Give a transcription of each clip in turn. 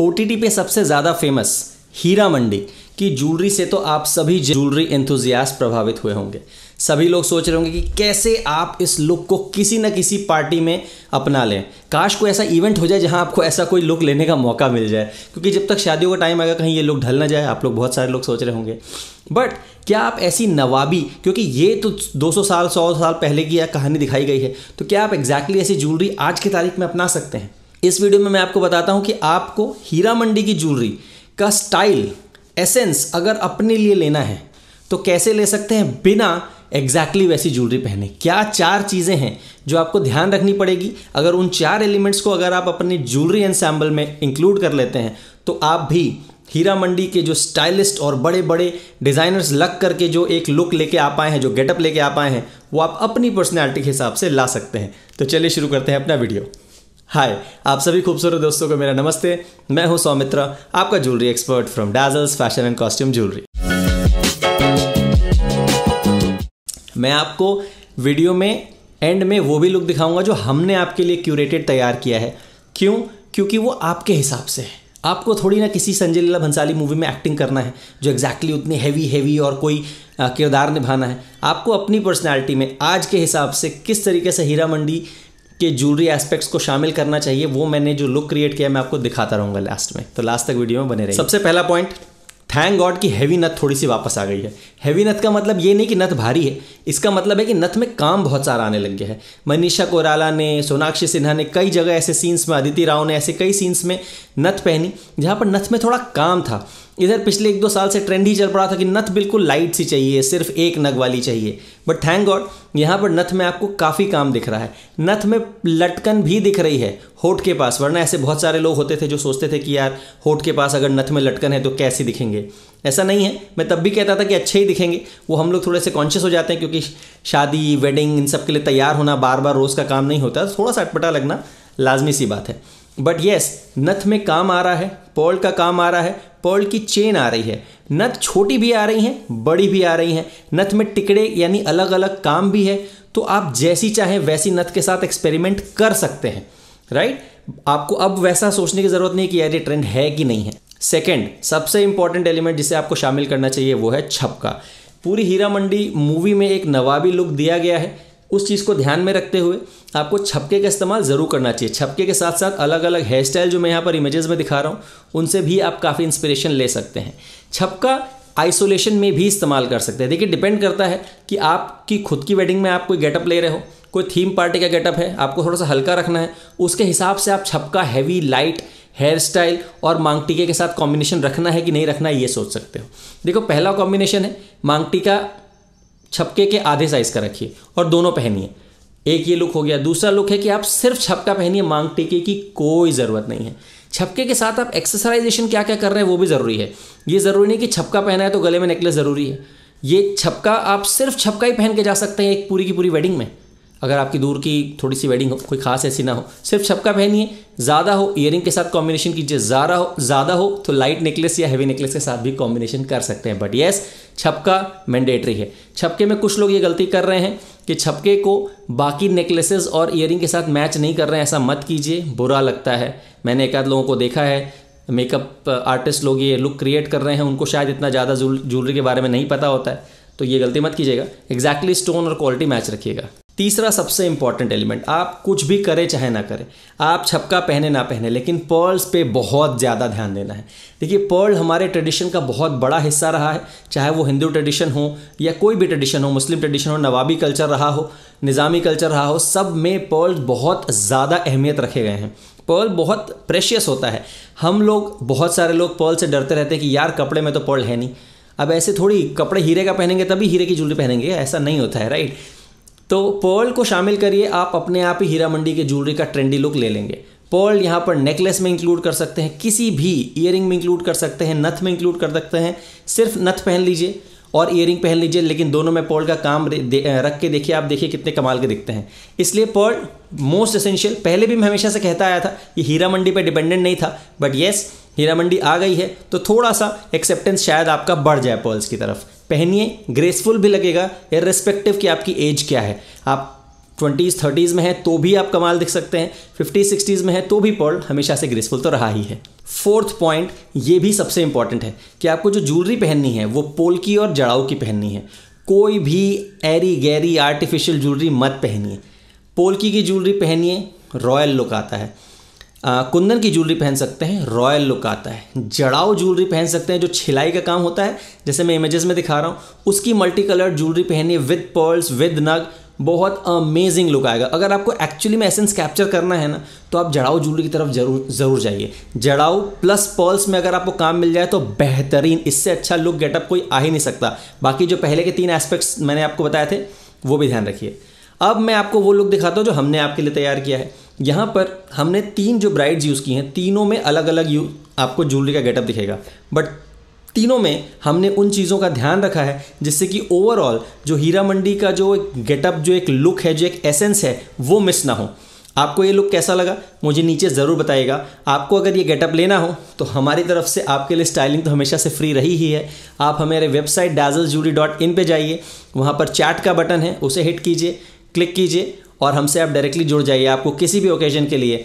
ओ पे सबसे ज़्यादा फेमस हीरा मंडी की ज्वेलरी से तो आप सभी ज्वेलरी एंथुजियास प्रभावित हुए होंगे सभी लोग सोच रहे होंगे कि कैसे आप इस लुक को किसी न किसी पार्टी में अपना लें काश कोई ऐसा इवेंट हो जाए जहां आपको ऐसा कोई लुक लेने का मौका मिल जाए क्योंकि जब तक शादियों का टाइम आएगा कहीं ये लुक ढल ना जाए आप लोग बहुत सारे लोग सोच रहे होंगे बट क्या आप ऐसी नवाबी क्योंकि ये तो 200 साल 100 साल पहले की यह कहानी दिखाई गई है तो क्या आप एग्जैक्टली exactly ऐसी ज्वेलरी आज की तारीख में अपना सकते हैं इस वीडियो में मैं आपको बताता हूँ कि आपको हीरा मंडी की ज्वेलरी का स्टाइल एसेंस अगर अपने लिए लेना है तो कैसे ले सकते हैं बिना एग्जैक्टली exactly वैसी ज्वेलरी पहने क्या चार चीज़ें हैं जो आपको ध्यान रखनी पड़ेगी अगर उन चार एलिमेंट्स को अगर आप अपनी ज्वेलरी सैम्बल में इंक्लूड कर लेते हैं तो आप भी हीरा मंडी के जो स्टाइलिस्ट और बड़े बड़े डिज़ाइनर्स लग करके जो एक लुक लेके आ पाए हैं जो गेटअप लेके आ पाए हैं वो आप अपनी पर्सनैलिटी के हिसाब से ला सकते हैं तो चलिए शुरू करते हैं अपना वीडियो हाय आप सभी खूबसूरत दोस्तों को मेरा नमस्ते मैं हूं सौमित्र आपका jewellery expert from Dazzles fashion and costume jewellery मैं आपको वीडियो में एंड में वो भी लुक दिखाऊंगा जो हमने आपके लिए क्यूरेटेड तैयार किया है क्यों क्योंकि वो आपके हिसाब से है आपको थोड़ी ना किसी संजय लीला भंसाली मूवी में एक्टिंग करना है जो एग्जैक्टली exactly उतनी हैवी हैवी और कोई किरदार निभाना है आपको अपनी पर्सनैलिटी में आज के हिसाब से किस तरीके से हीरा मंडी के ज्वेलरी एस्पेक्ट्स को शामिल करना चाहिए वो मैंने जो लुक क्रिएट किया मैं आपको दिखाता रहूँगा लास्ट में तो लास्ट तक वीडियो में बने रहिए सबसे पहला पॉइंट थैंक गॉड की हैवी नथ थोड़ी सी वापस आ गई है हैवी नथ का मतलब ये नहीं कि नथ भारी है इसका मतलब है कि नथ में काम बहुत सारा आने लग गया है मनीषा कोराला ने सोनाक्षी सिन्हा ने कई जगह ऐसे सीन्स में अदिति राव ने ऐसे कई सीन्स में नथ पहनी जहाँ पर नथ में थोड़ा काम था इधर पिछले एक दो साल से ट्रेंड ही चल पड़ा था कि नथ बिल्कुल लाइट सी चाहिए सिर्फ एक नग वाली चाहिए बट थैंक गॉड यहाँ पर नथ में आपको काफ़ी काम दिख रहा है नथ में लटकन भी दिख रही है होठ के पास वरना ऐसे बहुत सारे लोग होते थे जो सोचते थे कि यार होठ के पास अगर नथ में लटकन है तो कैसे दिखेंगे ऐसा नहीं है मैं तब भी कहता था कि अच्छे ही दिखेंगे वो हम लोग थोड़े से कॉन्शियस हो जाते हैं क्योंकि शादी वेडिंग इन सब के लिए तैयार होना बार बार रोज़ का काम नहीं होता थोड़ा सा अटपटा लगना लाजमी सी बात है बट येस नथ में काम आ रहा है पॉल का काम आ रहा है पॉल की चेन आ रही है नथ छोटी भी आ रही हैं बड़ी भी आ रही हैं नथ में टिकड़े यानी अलग अलग काम भी है तो आप जैसी चाहें वैसी नथ के साथ एक्सपेरिमेंट कर सकते हैं राइट आपको अब वैसा सोचने की ज़रूरत नहीं कि यार ये ट्रेंड है कि नहीं है सेकेंड सबसे इंपॉर्टेंट एलिमेंट जिसे आपको शामिल करना चाहिए वो है छपका पूरी हीरा मंडी मूवी में एक नवाबी लुक दिया गया है उस चीज़ को ध्यान में रखते हुए आपको छपके का इस्तेमाल ज़रूर करना चाहिए छपके के साथ साथ अलग अलग हेयर स्टाइल जो मैं यहाँ पर इमेजेस में दिखा रहा हूँ उनसे भी आप काफ़ी इंस्पिरेशन ले सकते हैं छपका आइसोलेशन में भी इस्तेमाल कर सकते हैं देखिए डिपेंड करता है कि आपकी खुद की वेडिंग में आप कोई गेटअप ले रहे हो कोई थीम पार्टी का गेटअप है आपको थोड़ा सा हल्का रखना है उसके हिसाब से आप छपका हैवी लाइट हेयर स्टाइल और मांग टीके के साथ कॉम्बिनेशन रखना है कि नहीं रखना है ये सोच सकते हो देखो पहला कॉम्बिनेशन है मांग टीका छपके के आधे साइज़ का रखिए और दोनों पहनिए एक ये लुक हो गया दूसरा लुक है कि आप सिर्फ छपका पहनिए मांग टीके की कोई ज़रूरत नहीं है छपके के साथ आप एक्सरसाइजेशन क्या क्या कर रहे हैं वो भी ज़रूरी है ये ज़रूरी नहीं कि छपका पहना है तो गले में नेकलेस ज़रूरी है ये छपका आप सिर्फ छपका ही पहन के जा सकते हैं एक पूरी की पूरी वेडिंग में अगर आपकी दूर की थोड़ी सी वेडिंग हो कोई खास ऐसी ना हो सिर्फ छपका पहनिए ज़्यादा हो ईयरिंग के साथ कॉम्बिनेशन कीजिए ज़्यादा हो ज़्यादा हो तो लाइट नेकलेस या हैवी नेकलेस के साथ भी कॉम्बिनेशन कर सकते हैं बट येस छपका मैंडेटरी है छपके में कुछ लोग ये गलती कर रहे हैं कि छपके को बाकी नेकलेसेस और ईयरिंग के साथ मैच नहीं कर रहे हैं ऐसा मत कीजिए बुरा लगता है मैंने एक आध लोगों को देखा है मेकअप आर्टिस्ट लोग ये लुक क्रिएट कर रहे हैं उनको शायद इतना ज़्यादा ज्वेलरी के बारे में नहीं पता होता है तो ये गलती मत कीजिएगा एग्जैक्टली स्टोन और क्वालिटी मैच रखिएगा तीसरा सबसे इंपॉर्टेंट एलिमेंट आप कुछ भी करें चाहे ना करें आप छपका पहने ना पहने लेकिन पर्ल्स पे बहुत ज़्यादा ध्यान देना है देखिए पर्ल हमारे ट्रेडिशन का बहुत बड़ा हिस्सा रहा है चाहे वो हिंदू ट्रेडिशन हो या कोई भी ट्रेडिशन हो मुस्लिम ट्रेडिशन हो नवाबी कल्चर रहा हो निज़ामी कल्चर रहा हो सब में पर्ल बहुत ज़्यादा अहमियत रखे गए हैं पर्ल बहुत प्रेशियस होता है हम लोग बहुत सारे लोग पर्ल से डरते रहते हैं कि यार कपड़े में तो पर्ल है नहीं अब ऐसे थोड़ी कपड़े हीरे का पहनेंगे तभी हीरे की ज्वेलरी पहनेंगे ऐसा नहीं होता है राइट तो पर्ल को शामिल करिए आप अपने आप ही हीरा मंडी के ज्वेलरी का ट्रेंडी लुक ले लेंगे पर्ल यहाँ पर नेकलेस में इंक्लूड कर सकते हैं किसी भी ईयर में इंक्लूड कर सकते हैं नथ में इंक्लूड कर सकते हैं सिर्फ नथ पहन लीजिए और ईयरिंग पहन लीजिए लेकिन दोनों में पर्ल का काम रख के देखिए आप देखिए कितने कमाल के दिखते हैं इसलिए पर्ल मोस्ट एसेंशियल पहले भी मैं हमेशा से कहता आया था ये हीरा मंडी पर डिपेंडेंट नहीं था बट येस हीरा मंडी आ गई है तो थोड़ा सा एक्सेप्टेंस शायद आपका बढ़ जाए पर्ल्स की तरफ पहनिए ग्रेसफुल भी लगेगा इरेस्पेक्टिव कि आपकी एज क्या है आप ट्वेंटीज़ थर्टीज़ में है तो भी आप कमाल दिख सकते हैं फिफ्टीज़ सिक्सटीज़ में है तो भी पर्ल हमेशा से ग्रेसफुल तो रहा ही है फोर्थ पॉइंट ये भी सबसे इंपॉर्टेंट है कि आपको जो ज्वेलरी पहननी है वो पोल की और जड़ाऊ की पहननी है कोई भी एरी गैरी आर्टिफिशियल ज्वेलरी मत पहनिए पोलकी की ज्वेलरी पहनिए रॉयल लुक आता है आ, कुंदन की ज्वेलरी पहन सकते हैं रॉयल लुक आता है जड़ाव ज्वेलरी पहन सकते हैं जो छिलाई का काम होता है जैसे मैं इमेजेस में दिखा रहा हूँ उसकी मल्टी कलर ज्वेलरी पहनिए विद पर्ल्स विद नग बहुत अमेजिंग लुक आएगा अगर आपको एक्चुअली में एसेंस कैप्चर करना है ना तो आप जड़ाऊ ज्वेलरी की तरफ जरूर ज़रूर जाइए जड़ाऊ प्लस पर्ल्स में अगर आपको काम मिल जाए तो बेहतरीन इससे अच्छा लुक गेटअप कोई आ ही नहीं सकता बाकी जो पहले के तीन एस्पेक्ट्स मैंने आपको बताए थे वो भी ध्यान रखिए अब मैं आपको वो लुक दिखाता हूँ जो हमने आपके लिए तैयार किया है यहाँ पर हमने तीन जो ब्राइड्स यूज़ की हैं तीनों में अलग अलग यू आपको ज्वेलरी का गेटअप दिखेगा बट तीनों में हमने उन चीज़ों का ध्यान रखा है जिससे कि ओवरऑल जो हीरा मंडी का जो एक गेटअप जो एक लुक है जो एक एसेंस है वो मिस ना हो आपको ये लुक कैसा लगा मुझे नीचे ज़रूर बताइएगा आपको अगर ये गेटअप लेना हो तो हमारी तरफ से आपके लिए स्टाइलिंग तो हमेशा से फ्री रही ही है आप हमारे website Dazzle jewellery dot in पर जाइए वहाँ पर चैट का बटन है उसे हिट कीजिए क्लिक कीजिए और हमसे आप डायरेक्टली जुड़ जाइए आपको किसी भी ओकेजन के लिए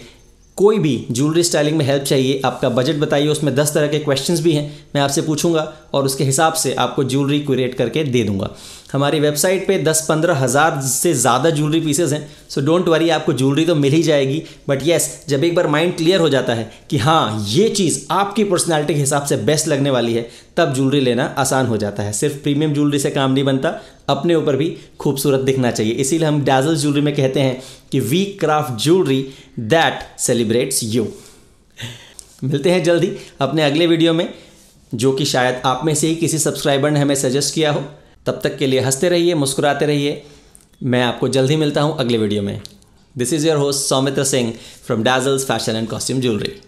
कोई भी ज्वेलरी स्टाइलिंग में हेल्प चाहिए आपका बजट बताइए उसमें दस तरह के क्वेश्चंस भी हैं मैं आपसे पूछूंगा और उसके हिसाब से आपको ज्वेलरी क्यूरेट करके दे दूंगा हमारी वेबसाइट पे दस पंद्रह हज़ार से ज़्यादा ज्वेलरी पीसेज हैं सो डोंट वरी आपको ज्वेलरी तो मिल ही जाएगी बट येस जब एक बार माइंड क्लियर हो जाता है कि हाँ ये चीज़ आपकी पर्सनैलिटी के हिसाब से बेस्ट लगने वाली है तब ज्वेलरी लेना आसान हो जाता है सिर्फ प्रीमियम ज्वेलरी से काम नहीं बनता अपने ऊपर भी खूबसूरत दिखना चाहिए इसीलिए हम डैजल ज्वेलरी में कहते हैं कि we craft jewellery that celebrates you मिलते हैं जल्दी अपने अगले वीडियो में जो कि शायद आप में से ही किसी सब्सक्राइबर ने हमें सजेस्ट किया हो तब तक के लिए हंसते रहिए मुस्कुराते रहिए मैं आपको जल्द ही मिलता हूँ अगले वीडियो में this is your host Saumitra Singh from Dazzles fashion and costume jewellery